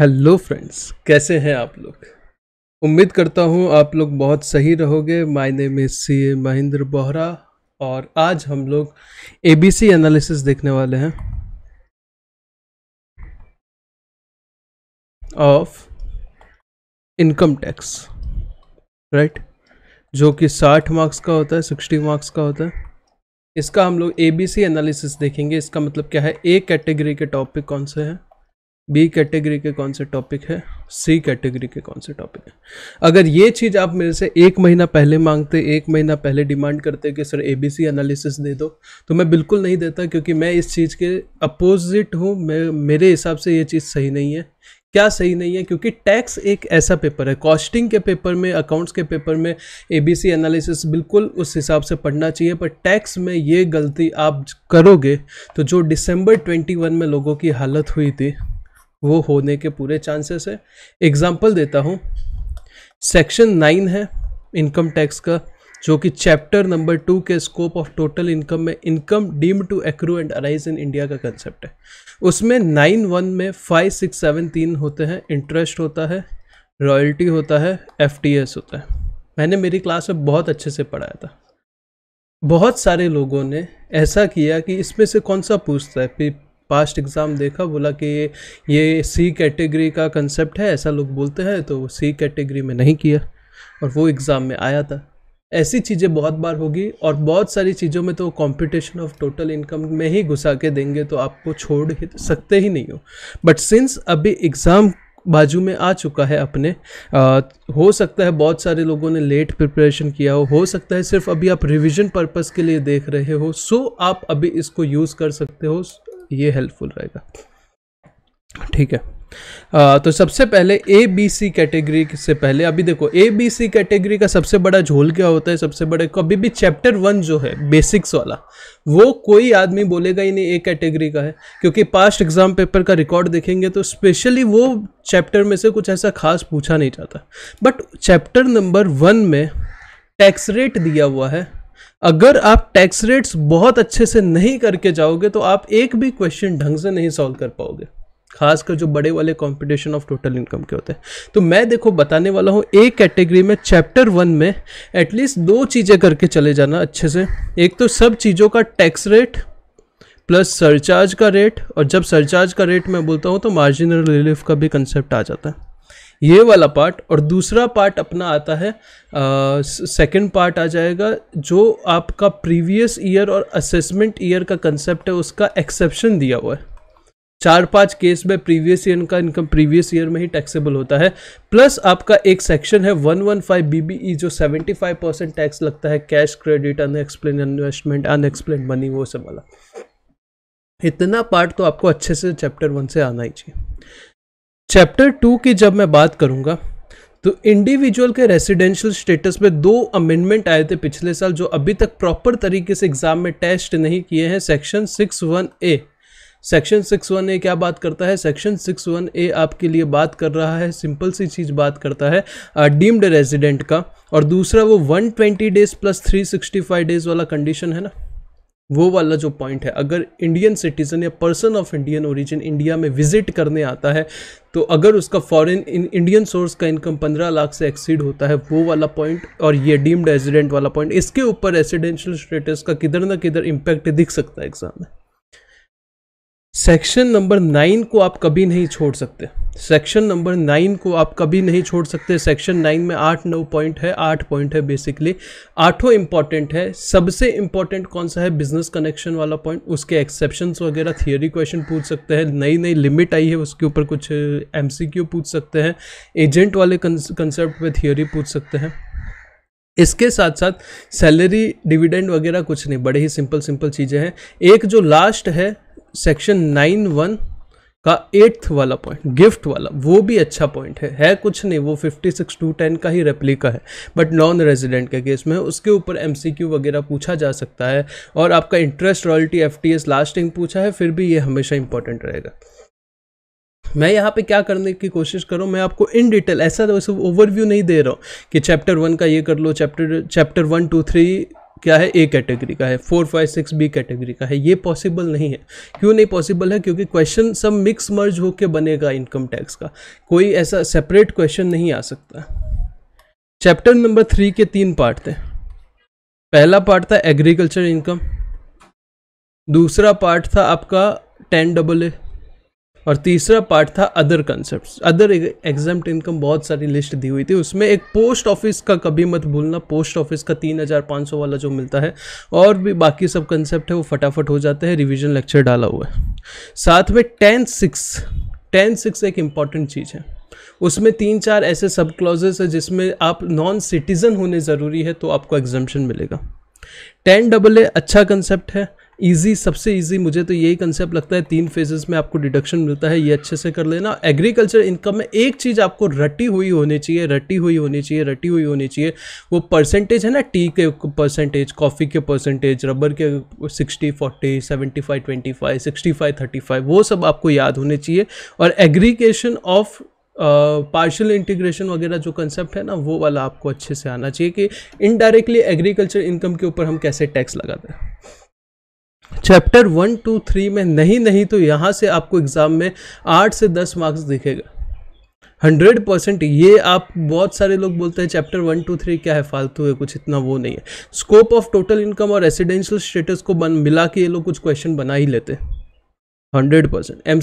hello friends कैसे हैं आप लोग उम्मीद करता हूँ आप लोग बहुत सही रहोगे my name is C A Mahendra Bohra और आज हम लोग एबीसी एनालिसिस देखने वाले हैं ऑफ इनकम टैक्स राइट जो कि 60 मार्क्स का होता है 60 मार्क्स का होता है इसका हम लोग एबीसी एनालिसिस देखेंगे इसका मतलब क्या है ए कैटेगरी के टॉपिक कौन से हैं बी कैटेगरी के कौन से टॉपिक है सी कैटेगरी के कौन से टॉपिक है अगर ये चीज़ आप मेरे से एक महीना पहले मांगते एक महीना पहले डिमांड करते कि सर एबीसी एनालिसिस दे दो तो मैं बिल्कुल नहीं देता क्योंकि मैं इस चीज़ के अपोजिट हूँ मैं मेरे हिसाब से ये चीज़ सही नहीं है क्या सही नहीं है क्योंकि टैक्स एक ऐसा पेपर है कॉस्टिंग के पेपर में अकाउंट्स के पेपर में एबीसी एनालिसिस बिल्कुल उस हिसाब से पढ़ना चाहिए पर टैक्स में ये गलती आप करोगे तो जो दिसंबर 21 में लोगों की हालत हुई थी वो होने के पूरे चांसेस है एग्जाम्पल देता हूँ सेक्शन नाइन है इनकम टैक्स का जो कि चैप्टर नंबर टू के स्कोप ऑफ टोटल इनकम में income deem to accrue and arise in India का कंसेप्ट है उसमें नाइन वन में फाइव सिक्स सेवन तीन होते हैं इंटरेस्ट होता है रॉयल्टी होता है एफ होता है मैंने मेरी क्लास में बहुत अच्छे से पढ़ाया था बहुत सारे लोगों ने ऐसा किया कि इसमें से कौन सा पूछता है पास्ट एग्ज़ाम देखा बोला कि ये सी कैटेगरी का कंसेप्ट है ऐसा लोग बोलते हैं तो सी कैटेगरी में नहीं किया और वो एग्ज़ाम में आया था ऐसी चीज़ें बहुत बार होगी और बहुत सारी चीज़ों में तो कंपटीशन ऑफ टोटल इनकम में ही घुसा के देंगे तो आपको छोड़ ही सकते ही नहीं हो बट सिंस अभी एग्ज़ाम बाजू में आ चुका है अपने आ, हो सकता है बहुत सारे लोगों ने लेट प्रिपरेशन किया हो हो सकता है सिर्फ अभी आप रिवीजन पर्पस के लिए देख रहे हो सो आप अभी इसको यूज़ कर सकते हो ये हेल्पफुल रहेगा ठीक है आ, तो सबसे पहले ए बी सी कैटेगरी से पहले अभी देखो ए बी सी कैटेगरी का सबसे बड़ा झोल क्या होता है सबसे बड़े कभी भी चैप्टर वन जो है बेसिक्स वाला वो कोई आदमी बोलेगा ही नहीं ए कैटेगरी का है क्योंकि पास्ट एग्जाम पेपर का रिकॉर्ड देखेंगे तो स्पेशली वो चैप्टर में से कुछ ऐसा खास पूछा नहीं जाता बट चैप्टर नंबर वन में टैक्स रेट दिया हुआ है अगर आप टैक्स रेट्स बहुत अच्छे से नहीं करके जाओगे तो आप एक भी क्वेश्चन ढंग से नहीं सॉल्व कर पाओगे खासकर जो बड़े वाले कंपटीशन ऑफ टोटल इनकम के होते हैं तो मैं देखो बताने वाला हूँ एक कैटेगरी में चैप्टर वन में एटलीस्ट दो चीज़ें करके चले जाना अच्छे से एक तो सब चीज़ों का टैक्स रेट प्लस सरचार्ज का रेट और जब सरचार्ज का रेट मैं बोलता हूँ तो मार्जिनल रिलीफ का भी कंसेप्ट आ जाता है ये वाला पार्ट और दूसरा पार्ट अपना आता है सेकंड पार्ट आ जाएगा जो आपका प्रीवियस ईयर और असेसमेंट ईयर का कंसेप्ट है उसका एक्सेप्शन दिया हुआ है चार पांच केस में प्रीवियस ईयर का इनकम प्रीवियस ईयर में ही टैक्सेबल होता है प्लस आपका एक सेक्शन है 115 बीबीई e, जो 75 परसेंट टैक्स लगता है cash credit unexplained investment unexplained money वो सब वाला इतना पार्ट तो आपको अच्छे से चैप्टर वन से आना ही चाहिए चैप्टर टू की जब मैं बात करूँगा तो इंडिविजुअल के रेसिडेंशियल स्टेटस में दो अमेंडमेंट आए थे पिछले साल जो अभी तक प्रॉपर तरीके से एग्ज़ाम में टेस्ट नहीं किए हैं section six one A section six one A क्या बात करता है सेक्शन सिक्स वन ए आपके लिए बात कर रहा है सिंपल सी चीज़ बात करता है डीम्ड रेजिडेंट का और दूसरा वो one twenty days plus three sixty five days वाला कंडीशन है ना वो वाला जो पॉइंट है अगर इंडियन सिटीज़न या person of Indian origin India में विजिट करने आता है तो अगर उसका फॉरेन इंडियन सोर्स का इनकम 15 लाख से एक्सीड होता है वो वाला पॉइंट और ये डीम्ड रेजिडेंट वाला पॉइंट इसके ऊपर रेसिडेंशियल स्टेटस का किधर ना किधर इम्पैक्ट दिख सकता है एग्ज़ाम में सेक्शन नंबर नाइन को आप कभी नहीं छोड़ सकते सेक्शन नंबर नाइन को आप कभी नहीं छोड़ सकते सेक्शन नाइन में आठ नौ पॉइंट है आठ पॉइंट है बेसिकली आठों इंपॉर्टेंट है सबसे इंपॉर्टेंट कौन सा है बिजनेस कनेक्शन वाला पॉइंट उसके एक्सेप्शन वगैरह थियोरी क्वेश्चन पूछ सकते हैं नई नई लिमिट आई है उसके ऊपर कुछ एम पूछ सकते हैं एजेंट वाले कंसेप्ट पे थियोरी पूछ सकते हैं इसके साथ साथ सैलरी डिविडेंड वगैरह कुछ नहीं बड़े ही सिंपल सिंपल चीज़ें हैं एक जो लास्ट है सेक्शन नाइन वन का एट्थ वाला पॉइंट गिफ्ट वाला वो भी अच्छा पॉइंट है है कुछ नहीं वो फिफ्टी सिक्स टू टेन का ही रेप्लिका है बट नॉन रेजिडेंट के केस में उसके ऊपर एम सी क्यू वगैरह पूछा जा सकता है और आपका interest royalty F T S last पूछा है फिर भी ये हमेशा इंपॉर्टेंट रहेगा मैं यहाँ पे क्या करने की कोशिश करूँ मैं आपको इन डिटेल ऐसा ओवरव्यू तो नहीं दे रहा हूँ कि चैप्टर वन का ये कर लो chapter chapter one two three क्या है ए कैटेगरी का है four five six B category का है ये पॉसिबल नहीं है क्यों नहीं पॉसिबल है क्योंकि क्वेश्चन सब मिक्स मर्ज होकर बनेगा इनकम टैक्स का कोई ऐसा सेपरेट क्वेश्चन नहीं आ सकता चैप्टर नंबर थ्री के तीन पार्ट थे पहला पार्ट था एग्रीकल्चर इनकम दूसरा पार्ट था आपका टेन डबल ए और तीसरा पार्ट था other concept other exam income बहुत सारी लिस्ट दी हुई थी उसमें एक पोस्ट ऑफिस का कभी मत भूलना पोस्ट ऑफिस का तीन हज़ार पाँच सौ वाला जो मिलता है और भी बाकी सब कंसेप्ट है वो फटाफट हो जाते हैं रिविजन लेक्चर डाला हुआ है साथ में टेन सिक्स टेन सिक्स एक इम्पॉर्टेंट चीज़ है उसमें तीन चार ऐसे सब क्लॉजेस है जिसमें आप नॉन सिटीज़न होने ज़रूरी है तो आपको एग्जामेशन मिलेगा टेन डबल ए अच्छा कंसेप्ट है ईजी सबसे ईजी मुझे तो यही कंसेप्ट लगता है तीन फेजेस में आपको डिडक्शन मिलता है ये अच्छे से कर लेना एग्रीकल्चर इनकम में एक चीज़ आपको रटी हुई होनी चाहिए रटी हुई होनी चाहिए रटी हुई होनी चाहिए वो परसेंटेज है ना टी के परसेंटेज कॉफ़ी के परसेंटेज रबर के sixty forty seventy five twenty five sixty five thirty five वो सब आपको याद होने चाहिए और एग्रीकेशन ऑफ पार्शियल इंटीग्रेशन वगैरह जो कंसेप्ट है ना वो वाला आपको अच्छे से आना चाहिए कि इनडायरेक्टली एग्रीकल्चर इनकम के ऊपर हम कैसे टैक्स लगाते हैं चैप्टर वन टू थ्री में नहीं नहीं तो यहाँ से आपको एग्ज़ाम में आठ से दस मार्क्स दिखेगा हंड्रेड परसेंट ये आप बहुत सारे लोग बोलते हैं चैप्टर वन टू थ्री क्या है फालतू है कुछ इतना वो नहीं है स्कोप ऑफ टोटल इनकम और रेसिडेंशियल स्टेटस को बन मिला के ये लोग कुछ क्वेश्चन बना ही लेते हैं हंड्रेड परसेंट एम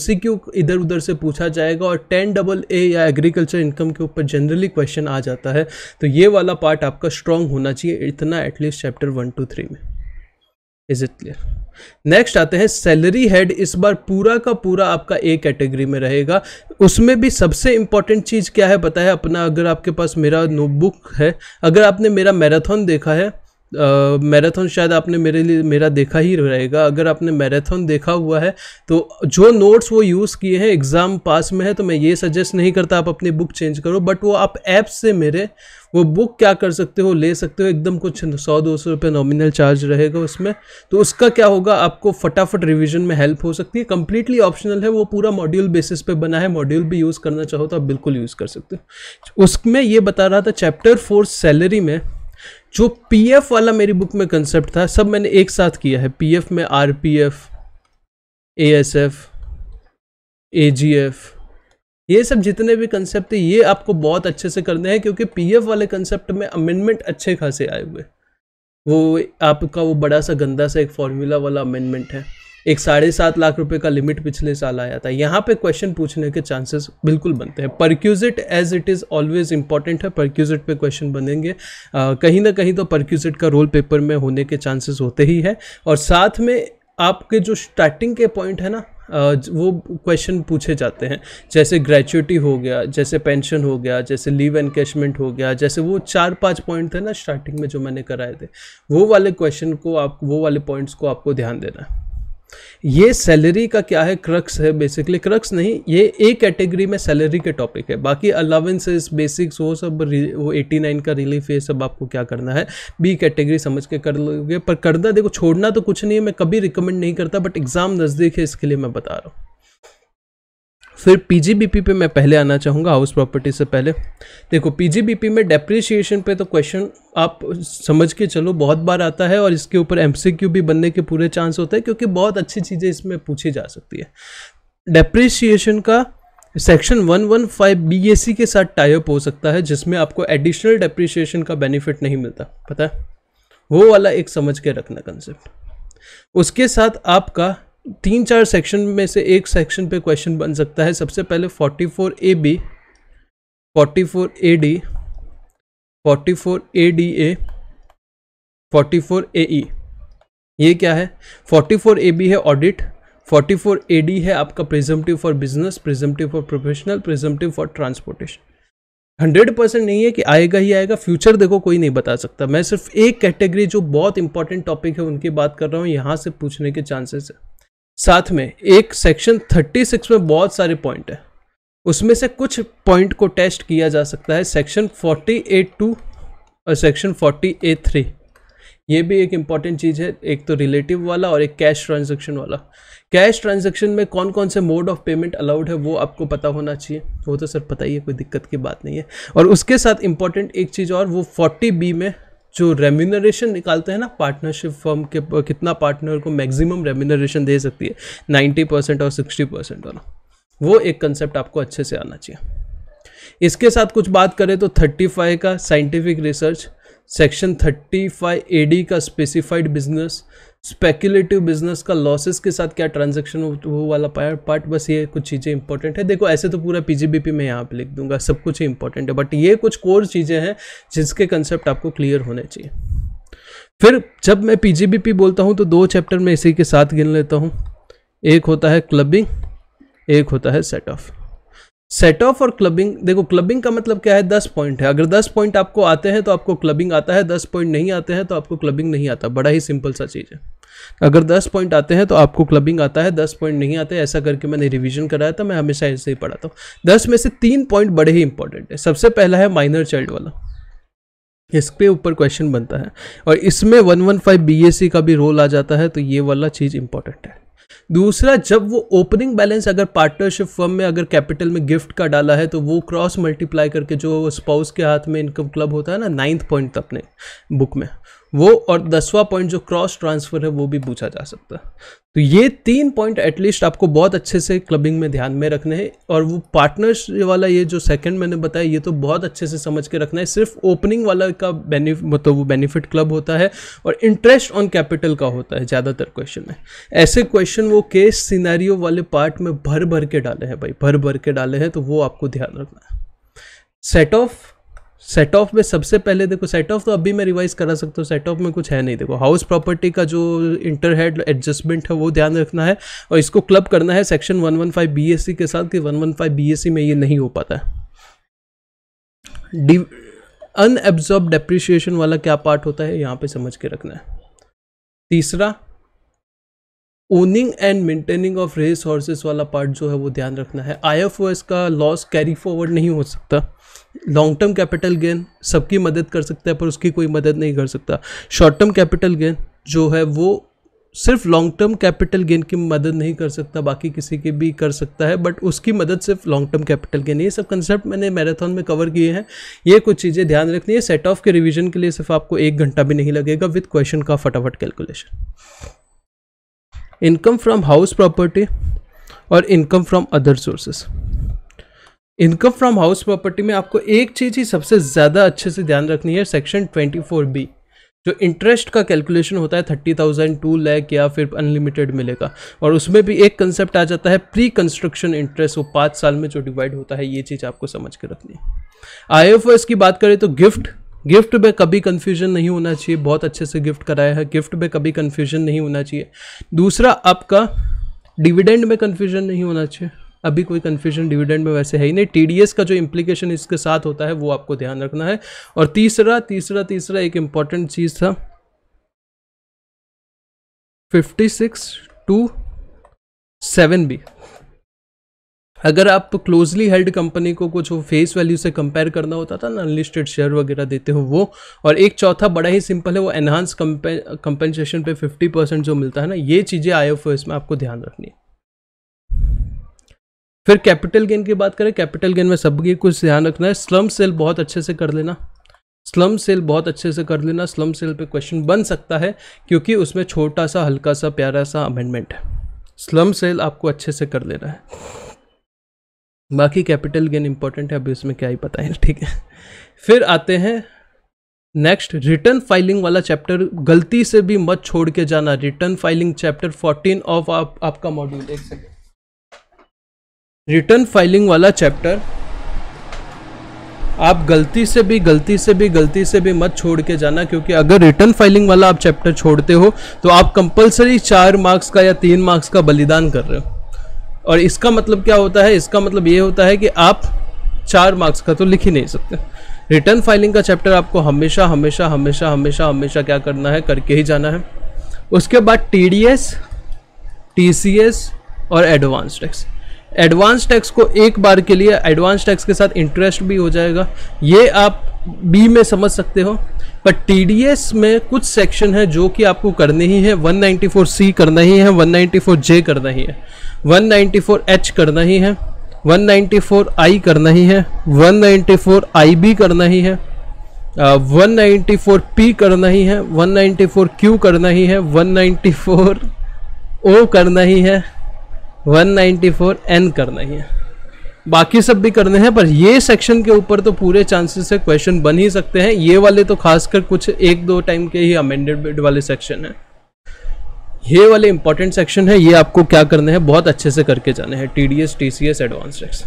इधर उधर से पूछा जाएगा और टेन डबल ए या एग्रीकल्चर इनकम के ऊपर जनरली क्वेश्चन आ जाता है तो ये वाला पार्ट आपका स्ट्रांग होना चाहिए इतना at least chapter one two three में इज इट क्लियर नेक्स्ट आते हैं सैलरी हेड इस बार पूरा का पूरा आपका ए कैटेगरी में रहेगा उसमें भी सबसे इंपॉर्टेंट चीज़ क्या है पता है अपना अगर आपके पास मेरा नोटबुक है अगर आपने मेरा मैराथन देखा है मैराथन शायद आपने मेरे लिए मेरा देखा ही रहेगा अगर आपने मैराथन देखा हुआ है तो जो नोट्स वो यूज़ किए हैं एग्ज़ाम पास में है तो मैं ये सजेस्ट नहीं करता आप अपनी बुक चेंज करो बट वो आप ऐप से मेरे वो बुक क्या कर सकते हो ले सकते हो एकदम कुछ सौ दो सौ रुपये नॉमिनल चार्ज रहेगा उसमें तो उसका क्या होगा आपको फटाफट रिविजन में हेल्प हो सकती है कम्प्लीटली ऑप्शनल है वो पूरा मॉड्यूल बेसिस पे बना है मॉड्यूल भी यूज़ करना चाहो तो आप बिल्कुल यूज़ कर सकते हो उसमें ये बता रहा था चैप्टर फोर सैलरी में जो पीएफ वाला मेरी बुक में कंसेप्ट था सब मैंने एक साथ किया है पीएफ में आरपीएफ एएसएफ एजीएफ ये सब जितने भी कंसेप्ट ये आपको बहुत अच्छे से करने हैं क्योंकि पीएफ वाले कंसेप्ट में अमेंडमेंट अच्छे खासे आए हुए वो आपका वो बड़ा सा गंदा सा एक फॉर्मूला वाला अमेंडमेंट है एक साढ़े सात लाख रुपए का लिमिट पिछले साल आया था यहाँ पे क्वेश्चन पूछने के चांसेस बिल्कुल बनते हैं perquisite as it is always important है परक्यूजिट पे क्वेश्चन बनेंगे कहीं ना कहीं तो परक्यूजिट का रोल पेपर में होने के चांसेस होते ही है और साथ में आपके जो स्टार्टिंग के पॉइंट है ना वो क्वेश्चन पूछे जाते हैं जैसे ग्रेचुटी हो गया जैसे पेंशन हो गया जैसे लीव एनकेशमेंट हो गया जैसे वो चार पांच पॉइंट थे ना स्टार्टिंग में जो मैंने कराए थे वो वाले क्वेश्चन को आप वो वाले पॉइंट्स को आपको ध्यान देना है ये सैलरी का क्या है क्रक्स है बेसिकली क्रक्स नहीं ये ए कैटेगरी में सैलरी के टॉपिक है बाकी अलावेंसेस बेसिक्स वो सब वो 89 का रिलीफ ये सब आपको क्या करना है बी कैटेगरी समझ के कर लोगे पर करना देखो छोड़ना तो कुछ नहीं है मैं कभी रिकमेंड नहीं करता बट एग्ज़ाम नज़दीक है इसके लिए मैं बता रहा हूँ फिर पीजीबीपी पे मैं पहले आना चाहूँगा हाउस प्रॉपर्टी से पहले देखो पीजीबीपी में डेप्रिसिएशन पे तो क्वेश्चन आप समझ के चलो बहुत बार आता है और इसके ऊपर एमसीक्यू भी बनने के पूरे चांस होते हैं क्योंकि बहुत अच्छी चीज़ें इसमें पूछी जा सकती है डेप्रिसिएशन का सेक्शन 115 वन के साथ टाइप हो सकता है जिसमें आपको एडिशनल डेप्रिसिएशन का बेनिफिट नहीं मिलता पता है वो वाला एक समझ के रखना कंसेप्ट उसके साथ आपका तीन चार सेक्शन में से एक सेक्शन पे क्वेश्चन बन सकता है सबसे पहले 44 A B 44 A D 44 A D A 44 A E ये क्या है 44 ए बी है ऑडिट 44 ए डी है आपका presumptive for business presumptive for professional presumptive for transportation hundred percent नहीं है कि आएगा ही आएगा फ्यूचर देखो कोई नहीं बता सकता मैं सिर्फ एक कैटेगरी जो बहुत इंपॉर्टेंट टॉपिक है उनकी बात कर रहा हूँ यहाँ से पूछने के चांसेस है साथ में एक सेक्शन 36 में बहुत सारे पॉइंट है उसमें से कुछ पॉइंट को टेस्ट किया जा सकता है सेक्शन टू और सेक्शन थ्री ये भी एक इम्पॉर्टेंट चीज़ है एक तो रिलेटिव वाला और एक कैश ट्रांजैक्शन वाला कैश ट्रांजैक्शन में कौन कौन से मोड ऑफ पेमेंट अलाउड है वो आपको पता होना चाहिए वो तो सर पता ही है कोई दिक्कत की बात नहीं है और उसके साथ इम्पॉर्टेंट एक चीज़ और वो 40 बी में जो रेम्यूनरेशन निकालते हैं ना पार्टनरशिप फर्म के कितना पार्टनर को मैक्सिमम रेम्यूनरेशन दे सकती है नाइन्टी परसेंट और सिक्सटी परसेंट वाला वो एक कंसेप्ट आपको अच्छे से आना चाहिए इसके साथ कुछ बात करें तो थर्टी फाइव का scientific research section thirty five A D का स्पेसिफाइड बिजनेस स्पेकुलेटिव बिजनेस का लॉसेस के साथ क्या ट्रांजेक्शन वो वाला पार्ट बस ये कुछ चीज़ें इंपॉर्टेंट है देखो ऐसे तो पूरा पीजीबीपी में यहाँ पर लिख दूंगा सब कुछ इंपॉर्टेंट है बट ये कुछ कोर चीज़ें हैं जिसके कंसेप्ट आपको क्लियर होने चाहिए फिर जब मैं पीजीबीपी बोलता हूँ तो दो चैप्टर में इसी के साथ गिन लेता हूँ एक होता है क्लबिंग एक होता है सेट ऑफ सेट ऑफ और क्लबिंग देखो क्लबिंग का मतलब क्या है दस पॉइंट है अगर दस पॉइंट आपको आते हैं तो आपको क्लबिंग आता है दस पॉइंट नहीं आते हैं तो आपको क्लबिंग नहीं आता बड़ा ही सिंपल सा चीज़ है अगर दस पॉइंट आते हैं तो आपको क्लबिंग आता है दस पॉइंट नहीं आते ऐसा करके मैंने रिविजन कराया था मैं हमेशा ऐसे ही पढ़ाता हूँ दस में से तीन पॉइंट बड़े ही इंपॉर्टेंट है सबसे पहला है माइनर चाइल्ड वाला इस पे ऊपर क्वेश्चन बनता है और इसमें वन वन फाइव बी का भी रोल आ जाता है तो ये वाला चीज़ इंपॉर्टेंट है दूसरा जब वो ओपनिंग बैलेंस अगर पार्टनरशिप फर्म में अगर कैपिटल में गिफ्ट का डाला है तो वो क्रॉस मल्टीप्लाई करके जो स्पाउस के हाथ में इनकम क्लब होता है ना नाइन्थ पॉइंट अपने बुक में वो और दसवां पॉइंट जो क्रॉस ट्रांसफ़र है वो भी पूछा जा सकता है तो ये तीन पॉइंट एटलीस्ट आपको बहुत अच्छे से क्लबिंग में ध्यान में रखने हैं और वो पार्टनर्स वाला ये जो सेकंड मैंने बताया ये तो बहुत अच्छे से समझ के रखना है सिर्फ ओपनिंग वाला का बेनिफिट मतलब वो बेनिफिट क्लब होता है और इंटरेस्ट ऑन कैपिटल का होता है ज़्यादातर क्वेश्चन में ऐसे क्वेश्चन वो केस सीनारियो वाले पार्ट में भर भर के डाले हैं भाई भर भर के डाले हैं तो वो आपको ध्यान रखना है सेट ऑफ सेट ऑफ में सबसे पहले देखो सेट ऑफ तो अभी मैं रिवाइज करा सकता हूँ सेट ऑफ में कुछ है नहीं देखो हाउस प्रॉपर्टी का जो इंटर हेड एडजस्टमेंट है वो ध्यान रखना है और इसको क्लब करना है सेक्शन 115 वन के साथ कि 115 वन e में ये नहीं हो पाता है अनएब्जॉर्ब डेप्रिशिएशन वाला क्या पार्ट होता है यहाँ पे समझ के रखना है तीसरा owning and maintaining of race horses वाला पार्ट जो है वो ध्यान रखना है आई का लॉस कैरी फॉरवर्ड नहीं हो सकता लॉन्ग टर्म कैपिटल गेन सबकी मदद कर सकता है पर उसकी कोई मदद नहीं कर सकता शॉर्ट टर्म कैपिटल गेन जो है वो सिर्फ लॉन्ग टर्म कैपिटल गेन की मदद नहीं कर सकता बाकी किसी की भी कर सकता है बट उसकी मदद सिर्फ लॉन्ग टर्म कैपिटल गेन ये सब कंसेप्ट मैंने मैराथन में कवर किए हैं ये कुछ चीज़ें ध्यान रखनी है सेट ऑफ के रिवीजन के लिए सिर्फ आपको एक घंटा भी नहीं लगेगा विद क्वेश्चन का फटाफट calculation income from house property और income from other sources income from house property में आपको एक चीज़ ही सबसे ज़्यादा अच्छे से ध्यान रखनी है सेक्शन 24 बी जो इंटरेस्ट का कैलकुलेशन होता है थर्टी थाउजेंड टू लैक या फिर अनलिमिटेड मिलेगा और उसमें भी एक कंसेप्ट आ जाता है प्री कंस्ट्रक्शन इंटरेस्ट वो पाँच साल में जो डिवाइड होता है ये चीज़ आपको समझ के रखनी है आई की बात करें तो गिफ्ट गिफ्ट में कभी कन्फ्यूजन नहीं होना चाहिए बहुत अच्छे से गिफ्ट कराया है गिफ्ट में कभी कन्फ्यूजन नहीं होना चाहिए दूसरा आपका डिविडेंड में कन्फ्यूजन नहीं होना चाहिए अभी कोई कन्फ्यूजन डिविडेंड में वैसे है ही नहीं टी का जो इम्प्लीकेशन इसके साथ होता है वो आपको ध्यान रखना है और तीसरा तीसरा तीसरा एक इम्पॉर्टेंट चीज़ था fifty six two seven B अगर आप क्लोजली हेल्ड कंपनी को कुछ फेस वैल्यू से कंपेयर करना होता था ना अनलिस्टेड शेयर वगैरह देते हो वो और एक चौथा बड़ा ही सिंपल है वो एनहांस कंपेंसेशन पे 50 परसेंट जो मिलता है ना ये चीज़ें आई एफ में आपको ध्यान रखनी है फिर कैपिटल गेन की बात करें कैपिटल गेन में सबके कुछ ध्यान रखना है स्लम सेल बहुत अच्छे से कर लेना स्लम सेल बहुत अच्छे से कर लेना स्लम सेल पे क्वेश्चन बन सकता है क्योंकि उसमें छोटा सा हल्का सा प्यारा सा अमेंडमेंट है स्लम सेल आपको अच्छे से कर लेना है बाकी कैपिटल गेन इंपॉर्टेंट है अभी उसमें क्या ही पता है ठीक है फिर आते हैं नेक्स्ट रिटर्न फाइलिंग वाला चैप्टर गलती से भी मत छोड़ के जाना रिटर्न फाइलिंग चैप्टर 14 ऑफ आप, आपका मॉड्यूल देख सकते रिटर्न फाइलिंग वाला चैप्टर आप गलती से भी गलती से भी गलती से भी मत छोड़ के जाना क्योंकि अगर रिटर्न फाइलिंग वाला आप चैप्टर छोड़ते हो तो आप कंपलसरी चार मार्क्स का या तीन मार्क्स का बलिदान कर रहे हो और इसका मतलब क्या होता है इसका मतलब ये होता है कि आप चार मार्क्स का तो लिख ही नहीं सकते रिटर्न फाइलिंग का चैप्टर आपको हमेशा हमेशा हमेशा हमेशा हमेशा क्या करना है करके ही जाना है उसके बाद T D S T C S और एडवांस टैक्स एडवांस टैक्स को एक बार के लिए एडवांस टैक्स के साथ इंटरेस्ट भी हो जाएगा ये आप बी में समझ सकते हो बट टीडीएस में कुछ सेक्शन है जो कि आपको करने ही है सी करना ही है जे करना ही है एच करना ही है आई करना ही है 194IB करना ही है वन नाइन्टी फोर पी करना ही है वन नाइन्टी फोर क्यू करना ही है वन नाइन्टी फोर ओ करना ही है वन नाइन्टी फोर एन करना ही है बाकी सब भी करने हैं पर ये सेक्शन के ऊपर तो पूरे चांसेस से क्वेश्चन बन ही सकते हैं ये वाले तो खासकर कुछ एक दो टाइम के ही अमेंडेड वाले सेक्शन है ये वाले इंपॉर्टेंट सेक्शन है ये आपको क्या करने हैं बहुत अच्छे से करके जाने हैं T D S T C S advance tax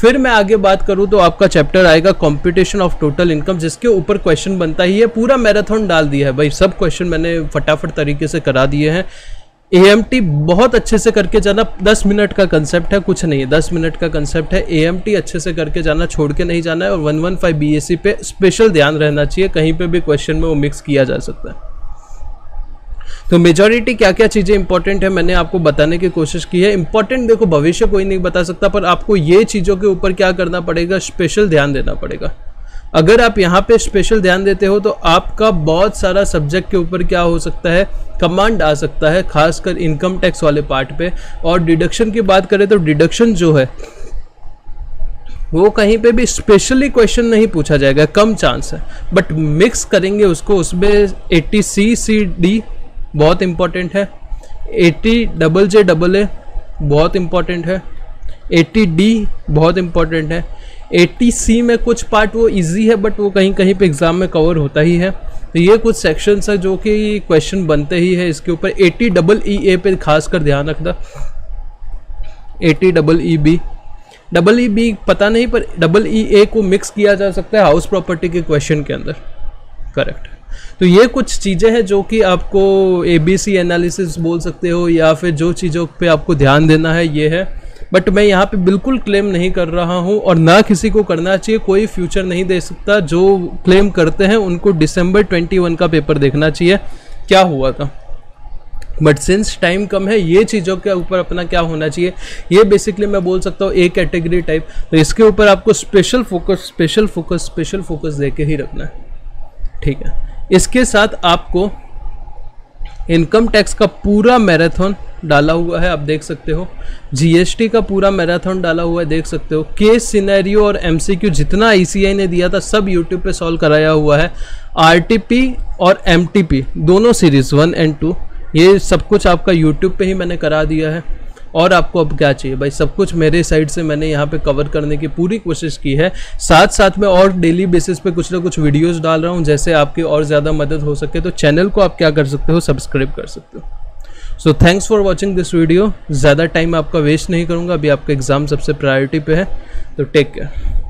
फिर मैं आगे बात करूं तो आपका चैप्टर आएगा कंपटीशन ऑफ टोटल इनकम जिसके ऊपर क्वेश्चन बनता ही है पूरा मैराथन डाल दिया है भाई सब क्वेश्चन मैंने फटाफट तरीके से करा दिए हैं ए बहुत अच्छे से करके जाना दस मिनट का कंसेप्ट है कुछ नहीं है दस मिनट का कंसेप्ट है ए अच्छे से करके जाना छोड़ के नहीं जाना है और one one five B S C पे स्पेशल ध्यान रहना चाहिए कहीं पे भी क्वेश्चन में वो मिक्स किया जा सकता है तो मेजॉरिटी क्या क्या चीज़ें इंपॉर्टेंट है मैंने आपको बताने की कोशिश की है इंपॉर्टेंट देखो भविष्य कोई नहीं बता सकता पर आपको ये चीज़ों के ऊपर क्या करना पड़ेगा स्पेशल ध्यान देना पड़ेगा अगर आप यहाँ पे स्पेशल ध्यान देते हो तो आपका बहुत सारा सब्जेक्ट के ऊपर क्या हो सकता है कमांड आ सकता है खासकर इनकम टैक्स वाले पार्ट पे और डिडक्शन की बात करें तो डिडक्शन जो है वो कहीं पे भी स्पेशली क्वेश्चन नहीं पूछा जाएगा कम चांस है बट मिक्स करेंगे उसको उसमें एट्टी सी सी डी बहुत इम्पोर्टेंट है eighty double J double A बहुत इम्पोर्टेंट है एट्टी डी बहुत इंपॉर्टेंट है एट्टी सी में कुछ पार्ट वो ईजी है बट वो कहीं कहीं पर एग्ज़ाम में कवर होता ही है तो ये कुछ सेक्शंस है जो कि क्वेश्चन बनते ही है इसके ऊपर टी डबल ई ए पर खास कर ध्यान रखना T double E B double E B पता नहीं पर डबल ई ए को मिक्स किया जा सकता है हाउस प्रॉपर्टी के क्वेश्चन के अंदर करेक्ट तो ये कुछ चीज़ें हैं जो कि आपको ए बी सी एनालिसिस बोल सकते हो या फिर जो चीज़ों पे आपको ध्यान देना है ये है बट मैं यहाँ पे बिल्कुल क्लेम नहीं कर रहा हूँ और ना किसी को करना चाहिए कोई फ्यूचर नहीं दे सकता जो क्लेम करते हैं उनको डिसम्बर ट्वेंटी का पेपर देखना चाहिए क्या हुआ था बट सिंस टाइम कम है ये चीज़ों के ऊपर अपना क्या होना चाहिए ये बेसिकली मैं बोल सकता हूँ ए कैटेगरी टाइप तो इसके ऊपर आपको special focus special focus special focus दे ही रखना है ठीक है इसके साथ आपको इनकम टैक्स का पूरा मैराथन डाला हुआ है आप देख सकते हो जीएसटी का पूरा मैराथन डाला हुआ है देख सकते हो केस सिनेरियो और एमसीक्यू जितना आईसीआई e ने दिया था सब यूट्यूब पे सॉल्व कराया हुआ है आरटीपी और एमटीपी दोनों सीरीज वन एंड टू ये सब कुछ आपका यूट्यूब पे ही मैंने करा दिया है और आपको अब क्या चाहिए भाई सब कुछ मेरे साइड से मैंने यहाँ पे कवर करने की पूरी कोशिश की है साथ साथ में और डेली बेसिस पे कुछ ना कुछ वीडियोस डाल रहा हूँ जैसे आपकी और ज़्यादा मदद हो सके तो चैनल को आप क्या कर सकते हो सब्सक्राइब कर सकते हो so thanks for watching this video ज़्यादा टाइम आपका वेस्ट नहीं करूँगा अभी आपका एग्ज़ाम सबसे प्रायोरिटी पे है तो टेक केयर